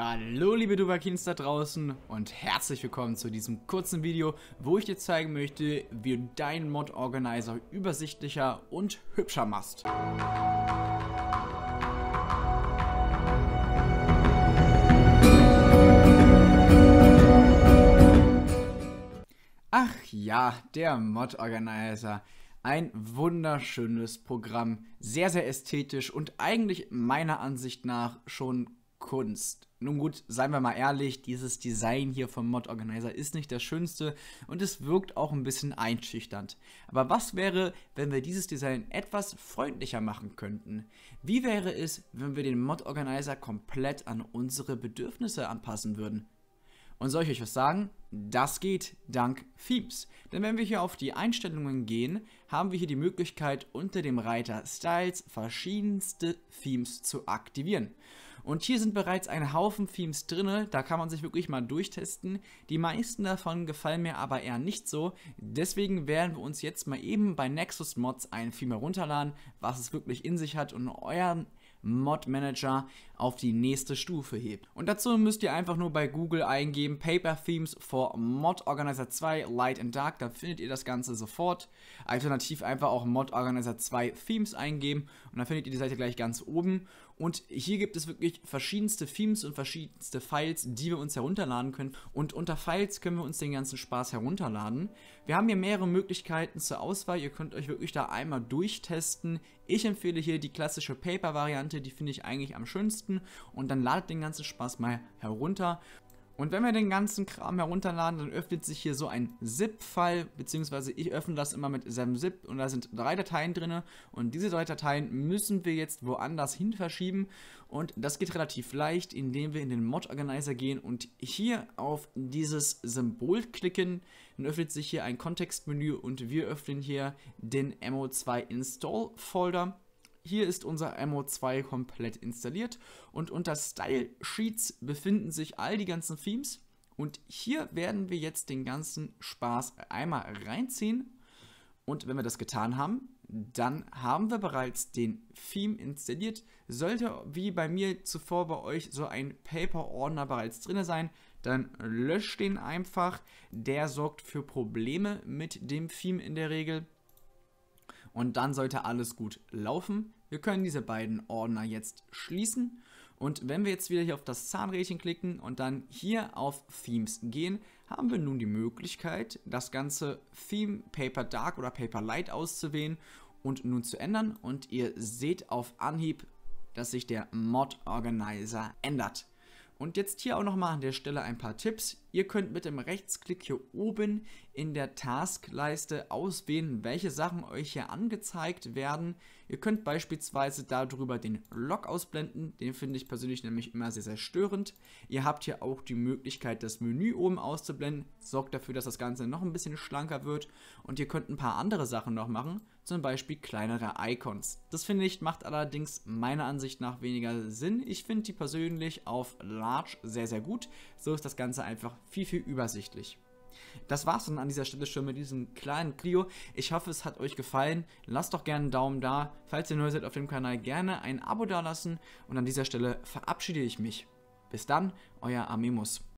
Hallo liebe Dubakins da draußen und herzlich willkommen zu diesem kurzen Video, wo ich dir zeigen möchte, wie du deinen Mod Organizer übersichtlicher und hübscher machst. Ach ja, der Mod Organizer. Ein wunderschönes Programm, sehr, sehr ästhetisch und eigentlich meiner Ansicht nach schon Kunst. Nun gut, seien wir mal ehrlich, dieses Design hier vom Mod Organizer ist nicht das schönste und es wirkt auch ein bisschen einschüchternd. Aber was wäre, wenn wir dieses Design etwas freundlicher machen könnten? Wie wäre es, wenn wir den Mod Organizer komplett an unsere Bedürfnisse anpassen würden? Und soll ich euch was sagen? Das geht dank Themes. Denn wenn wir hier auf die Einstellungen gehen, haben wir hier die Möglichkeit unter dem Reiter Styles verschiedenste Themes zu aktivieren. Und hier sind bereits ein Haufen Themes drin, da kann man sich wirklich mal durchtesten. Die meisten davon gefallen mir aber eher nicht so, deswegen werden wir uns jetzt mal eben bei Nexus Mods ein Theme herunterladen, was es wirklich in sich hat und euren Mod Manager auf die nächste Stufe hebt. Und dazu müsst ihr einfach nur bei Google eingeben Paper Themes for Mod Organizer 2 Light and Dark, da findet ihr das Ganze sofort. Alternativ einfach auch Mod Organizer 2 Themes eingeben und dann findet ihr die Seite gleich ganz oben. Und hier gibt es wirklich natürlich verschiedenste Themes und verschiedenste Files, die wir uns herunterladen können. Und unter Files können wir uns den ganzen Spaß herunterladen. Wir haben hier mehrere Möglichkeiten zur Auswahl. Ihr könnt euch wirklich da einmal durchtesten. Ich empfehle hier die klassische Paper-Variante, die finde ich eigentlich am schönsten. Und dann ladet den ganzen Spaß mal herunter. Und wenn wir den ganzen Kram herunterladen, dann öffnet sich hier so ein ZIP-File, beziehungsweise ich öffne das immer mit 7-Zip und da sind drei Dateien drin und diese drei Dateien müssen wir jetzt woanders hin verschieben und das geht relativ leicht, indem wir in den Mod Organizer gehen und hier auf dieses Symbol klicken, dann öffnet sich hier ein Kontextmenü und wir öffnen hier den MO2 Install Folder. Hier ist unser MO2 komplett installiert und unter Style Sheets befinden sich all die ganzen Themes. Und hier werden wir jetzt den ganzen Spaß einmal reinziehen. Und wenn wir das getan haben, dann haben wir bereits den Theme installiert. Sollte wie bei mir zuvor bei euch so ein Paper-Ordner bereits drin sein, dann löscht den einfach. Der sorgt für Probleme mit dem Theme in der Regel. Und dann sollte alles gut laufen. Wir können diese beiden Ordner jetzt schließen und wenn wir jetzt wieder hier auf das Zahnrädchen klicken und dann hier auf Themes gehen, haben wir nun die Möglichkeit, das ganze Theme Paper Dark oder Paper Light auszuwählen und nun zu ändern und ihr seht auf Anhieb, dass sich der Mod Organizer ändert. Und jetzt hier auch nochmal an der Stelle ein paar Tipps. Ihr könnt mit dem Rechtsklick hier oben in der Taskleiste auswählen, welche Sachen euch hier angezeigt werden. Ihr könnt beispielsweise darüber den Log ausblenden, den finde ich persönlich nämlich immer sehr, sehr störend. Ihr habt hier auch die Möglichkeit, das Menü oben auszublenden, sorgt dafür, dass das Ganze noch ein bisschen schlanker wird. Und ihr könnt ein paar andere Sachen noch machen, zum Beispiel kleinere Icons. Das finde ich macht allerdings meiner Ansicht nach weniger Sinn. Ich finde die persönlich auf Large sehr, sehr gut. So ist das Ganze einfach viel, viel übersichtlich. Das war's dann an dieser Stelle schon mit diesem kleinen Clio. Ich hoffe, es hat euch gefallen. Lasst doch gerne einen Daumen da. Falls ihr neu seid auf dem Kanal, gerne ein Abo dalassen. Und an dieser Stelle verabschiede ich mich. Bis dann, euer Amemus.